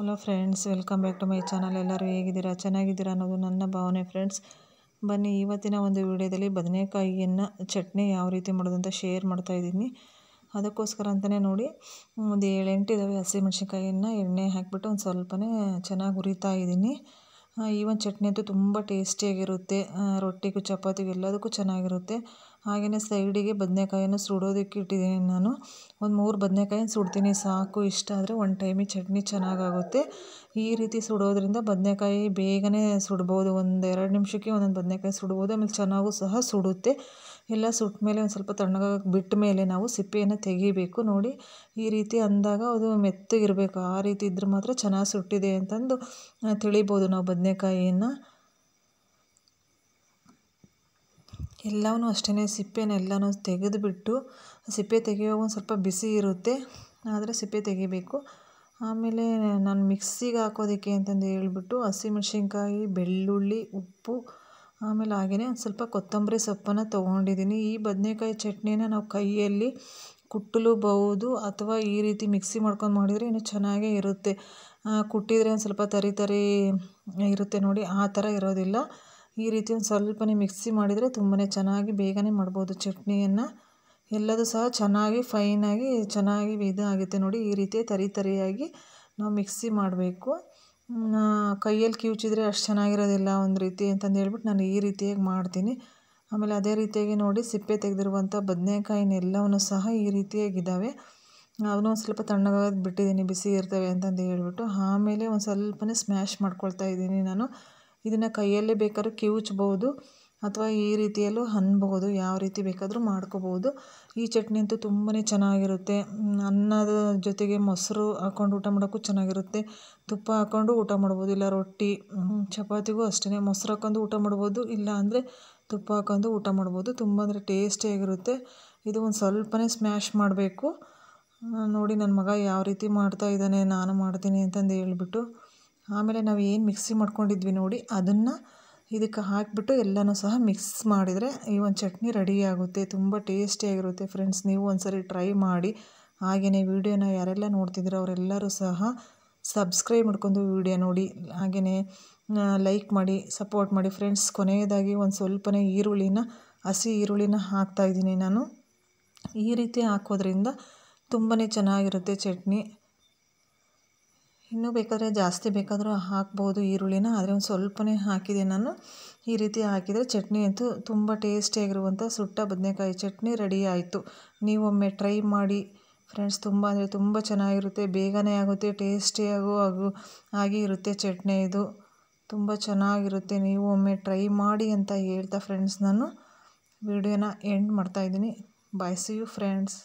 hello friends welcome back to my channel ಎಲ್ಲರೂ ಹೇಗಿದ್ದೀರಾ ಚೆನ್ನಾಗಿದ್ದೀರಾ ಅನ್ನೋದು ನನ್ನ ಭಾವನೆ ಫ್ರೆಂಡ್ಸ್ ಬನ್ನಿ ಇವತ್ತಿನ ಒಂದು ವಿಡಿಯೋದಲ್ಲಿ ಬದನೆಕಾಯಿಯನ್ನು ಚಟ್ನಿ ಯಾವ ರೀತಿ ಮಾಡೋದು ಅಂತ ಶೇರ್ ಮಾಡ್ತಾ ಇದ್ದೀನಿ ಅದಕ್ಕೋಸ್ಕರ ಅಂತಲೇ ನೋಡಿ ಒಂದು ಏಳೆಂಟು ಇದ್ದಾವೆ ಹಸಿಮೆಣ್ಸಿನ್ಕಾಯಿಯನ್ನು ಎಣ್ಣೆ ಹಾಕಿಬಿಟ್ಟು ಒಂದು ಸ್ವಲ್ಪನೇ ಚೆನ್ನಾಗಿ ಹುರಿತಾ ಇದ್ದೀನಿ ಈ ಒಂದು ಚಟ್ನಿ ಅಂತೂ ತುಂಬ ಟೇಸ್ಟಿಯಾಗಿರುತ್ತೆ ರೊಟ್ಟಿಗೂ ಚಪಾತಿಗೂ ಎಲ್ಲದಕ್ಕೂ ಚೆನ್ನಾಗಿರುತ್ತೆ ಹಾಗೆಯೇ ಸೈಡಿಗೆ ಬದನೇಕಾಯನ್ನು ಸುಡೋದಕ್ಕೆ ಇಟ್ಟಿದ್ದೀನಿ ನಾನು ಒಂದು ಮೂರು ಬದನೇಕಾಯಿಯನ್ನು ಸುಡ್ತೀನಿ ಸಾಕು ಇಷ್ಟ ಆದರೆ ಒಂದು ಟೈಮಿಗೆ ಚಟ್ನಿ ಚೆನ್ನಾಗಾಗುತ್ತೆ ಈ ರೀತಿ ಸುಡೋದ್ರಿಂದ ಬದನೇಕಾಯಿ ಬೇಗನೆ ಸುಡ್ಬೋದು ಒಂದು ಎರಡು ನಿಮಿಷಕ್ಕೆ ಒಂದೊಂದು ಬದನೇಕಾಯಿ ಸುಡ್ಬೋದು ಆಮೇಲೆ ಚೆನ್ನಾಗೂ ಸಹ ಸುಡುತ್ತೆ ಎಲ್ಲ ಸುಟ್ಟ ಮೇಲೆ ಒಂದು ಸ್ವಲ್ಪ ತಣ್ಣಗಾಗ ಬಿಟ್ಟ ಮೇಲೆ ನಾವು ಸಿಪ್ಪೆಯನ್ನು ತೆಗಿಬೇಕು ನೋಡಿ ಈ ರೀತಿ ಅಂದಾಗ ಅದು ಮೆತ್ತಗಿರಬೇಕು ಆ ರೀತಿ ಇದ್ರೆ ಮಾತ್ರ ಚೆನ್ನಾಗಿ ಸುಟ್ಟಿದೆ ಅಂತಂದು ತಿಳಿಬೋದು ನಾವು ಬದನೇಕಾಯಿಯನ್ನು ಎಲ್ಲವೂ ಅಷ್ಟೇ ಎಲ್ಲನೂ ತೆಗೆದುಬಿಟ್ಟು ಸಿಪ್ಪೆ ತೆಗೆಯುವಾಗ ಒಂದು ಸ್ವಲ್ಪ ಬಿಸಿ ಇರುತ್ತೆ ಆದರೆ ಸಿಪ್ಪೆ ತೆಗಿಬೇಕು ಆಮೇಲೆ ನಾನು ಮಿಕ್ಸಿಗೆ ಹಾಕೋದಕ್ಕೆ ಅಂತಂದು ಹೇಳ್ಬಿಟ್ಟು ಹಸಿಮೆಣ್ಸಿನ್ಕಾಯಿ ಬೆಳ್ಳುಳ್ಳಿ ಉಪ್ಪು ಆಮೇಲೆ ಹಾಗೆಯೇ ಒಂದು ಸ್ವಲ್ಪ ಕೊತ್ತಂಬರಿ ಸೊಪ್ಪನ್ನು ತೊಗೊಂಡಿದ್ದೀನಿ ಈ ಬದನೆಕಾಯಿ ಚಟ್ನಿನ ನಾವು ಕೈಯಲ್ಲಿ ಕುಟ್ಟಲೂಬಹುದು ಅಥವಾ ಈ ರೀತಿ ಮಿಕ್ಸಿ ಮಾಡ್ಕೊಂಡು ಮಾಡಿದರೆ ಇನ್ನೂ ಚೆನ್ನಾಗೇ ಇರುತ್ತೆ ಕುಟ್ಟಿದರೆ ಒಂದು ಸ್ವಲ್ಪ ತರಿ ತರಿ ಇರುತ್ತೆ ನೋಡಿ ಆ ಥರ ಇರೋದಿಲ್ಲ ಈ ರೀತಿ ಒಂದು ಸ್ವಲ್ಪನೇ ಮಿಕ್ಸಿ ಮಾಡಿದರೆ ತುಂಬನೇ ಚೆನ್ನಾಗಿ ಬೇಗನೆ ಮಾಡ್ಬೋದು ಚಟ್ನಿಯನ್ನು ಎಲ್ಲದೂ ಸಹ ಚೆನ್ನಾಗಿ ಫೈನಾಗಿ ಚೆನ್ನಾಗಿ ಆಗುತ್ತೆ ನೋಡಿ ಈ ರೀತಿ ತರಿ ತರಿಯಾಗಿ ನಾವು ಮಿಕ್ಸಿ ಮಾಡಬೇಕು ಕೈಯಲ್ಲಿ ಕಿವುಚಿದ್ರೆ ಅಷ್ಟು ಚೆನ್ನಾಗಿರೋದಿಲ್ಲ ಒಂದು ರೀತಿ ಅಂತಂದು ಹೇಳ್ಬಿಟ್ಟು ನಾನು ಈ ರೀತಿಯಾಗಿ ಮಾಡ್ತೀನಿ ಆಮೇಲೆ ಅದೇ ರೀತಿಯಾಗಿ ನೋಡಿ ಸಿಪ್ಪೆ ತೆಗೆದಿರುವಂಥ ಬದನೇಕಾಯಿನೆಲ್ಲವನ್ನು ಸಹ ಈ ರೀತಿಯಾಗಿದ್ದಾವೆ ಅದನ್ನೂ ಒಂದು ಸ್ವಲ್ಪ ತಣ್ಣಗಾಗೋದು ಬಿಟ್ಟಿದ್ದೀನಿ ಬಿಸಿ ಇರ್ತವೆ ಅಂತಂದು ಹೇಳ್ಬಿಟ್ಟು ಆಮೇಲೆ ಒಂದು ಸ್ವಲ್ಪನೇ ಸ್ಮ್ಯಾಶ್ ಮಾಡ್ಕೊಳ್ತಾ ಇದ್ದೀನಿ ನಾನು ಇದನ್ನು ಕೈಯಲ್ಲೇ ಬೇಕಾದ್ರೂ ಕಿವುಚ್ಬೋದು ಅಥವಾ ಈ ರೀತಿಯಲ್ಲೂ ಅನ್ಬೋದು ಯಾವ ರೀತಿ ಬೇಕಾದರೂ ಮಾಡ್ಕೋಬೋದು ಈ ಚಟ್ನಿ ಅಂತೂ ತುಂಬನೇ ಚೆನ್ನಾಗಿರುತ್ತೆ ಅನ್ನದ ಜೊತೆಗೆ ಮೊಸರು ಹಾಕ್ಕೊಂಡು ಊಟ ಮಾಡೋಕ್ಕೂ ಚೆನ್ನಾಗಿರುತ್ತೆ ತುಪ್ಪ ಹಾಕ್ಕೊಂಡು ಊಟ ಮಾಡ್ಬೋದು ಇಲ್ಲ ರೊಟ್ಟಿ ಚಪಾತಿಗೂ ಅಷ್ಟೇ ಮೊಸರು ಹಾಕ್ಕೊಂಡು ಊಟ ಮಾಡ್ಬೋದು ಇಲ್ಲ ಅಂದರೆ ತುಪ್ಪ ಹಾಕ್ಕೊಂಡು ಊಟ ಮಾಡ್ಬೋದು ತುಂಬ ಅಂದರೆ ಟೇಸ್ಟಿಯಾಗಿರುತ್ತೆ ಇದು ಒಂದು ಸ್ವಲ್ಪನೇ ಸ್ಮ್ಯಾಶ್ ಮಾಡಬೇಕು ನೋಡಿ ನನ್ನ ಮಗ ಯಾವ ರೀತಿ ಮಾಡ್ತಾ ಇದ್ದಾನೆ ನಾನು ಮಾಡ್ತೀನಿ ಅಂತಂದು ಹೇಳಿಬಿಟ್ಟು ಆಮೇಲೆ ನಾವು ಏನು ಮಿಕ್ಸಿ ಮಾಡ್ಕೊಂಡಿದ್ವಿ ನೋಡಿ ಅದನ್ನು ಇದಕ್ಕೆ ಹಾಕಿಬಿಟ್ಟು ಎಲ್ಲನೂ ಸಹ ಮಿಕ್ಸ್ ಮಾಡಿದರೆ ಈ ಒಂದು ಚಟ್ನಿ ರೆಡಿಯಾಗುತ್ತೆ ತುಂಬ ಟೇಸ್ಟಿಯಾಗಿರುತ್ತೆ ಫ್ರೆಂಡ್ಸ್ ನೀವು ಒಂದ್ಸರಿ ಟ್ರೈ ಮಾಡಿ ಹಾಗೆಯೇ ವಿಡಿಯೋನ ಯಾರೆಲ್ಲ ನೋಡ್ತಿದ್ದೀರೋ ಅವರೆಲ್ಲರೂ ಸಹ ಸಬ್ಸ್ಕ್ರೈಬ್ ಮಾಡ್ಕೊಂಡು ವಿಡಿಯೋ ನೋಡಿ ಹಾಗೆಯೇ ಲೈಕ್ ಮಾಡಿ ಸಪೋರ್ಟ್ ಮಾಡಿ ಫ್ರೆಂಡ್ಸ್ ಕೊನೆಯದಾಗಿ ಒಂದು ಸ್ವಲ್ಪನೇ ಈರುಳ್ಳಿನ ಹಸಿ ಈರುಳ್ಳಿನ ಹಾಕ್ತಾಯಿದ್ದೀನಿ ನಾನು ಈ ರೀತಿ ಹಾಕೋದ್ರಿಂದ ತುಂಬಾ ಚೆನ್ನಾಗಿರುತ್ತೆ ಚಟ್ನಿ ಇನ್ನೂ ಬೇಕಾದರೆ ಜಾಸ್ತಿ ಬೇಕಾದರೂ ಹಾಕ್ಬೋದು ಈರುಳ್ಳಿನ ಆದರೆ ಒಂದು ಸ್ವಲ್ಪನೇ ಹಾಕಿದೆ ನಾನು ಈ ರೀತಿ ಹಾಕಿದರೆ ಚಟ್ನಿ ಅಂತೂ ತುಂಬ ಟೇಸ್ಟಿಯಾಗಿರುವಂಥ ಸುಟ್ಟ ಬದನೆಕಾಯಿ ಚಟ್ನಿ ರೆಡಿ ಆಯಿತು ನೀವೊಮ್ಮೆ ಟ್ರೈ ಮಾಡಿ ಫ್ರೆಂಡ್ಸ್ ತುಂಬ ಅಂದರೆ ತುಂಬ ಚೆನ್ನಾಗಿರುತ್ತೆ ಬೇಗನೆ ಆಗುತ್ತೆ ಟೇಸ್ಟಿಯಾಗೂ ಹಾಗೂ ಆಗಿ ಇರುತ್ತೆ ಚಟ್ನಿ ಇದು ತುಂಬ ಚೆನ್ನಾಗಿರುತ್ತೆ ನೀವು ಒಮ್ಮೆ ಟ್ರೈ ಮಾಡಿ ಅಂತ ಹೇಳ್ತಾ ಫ್ರೆಂಡ್ಸ್ ನಾನು ವಿಡಿಯೋನ ಎಂಡ್ ಮಾಡ್ತಾಯಿದ್ದೀನಿ ಬಾಯ್ ಸಿ ಯು ಫ್ರೆಂಡ್ಸ್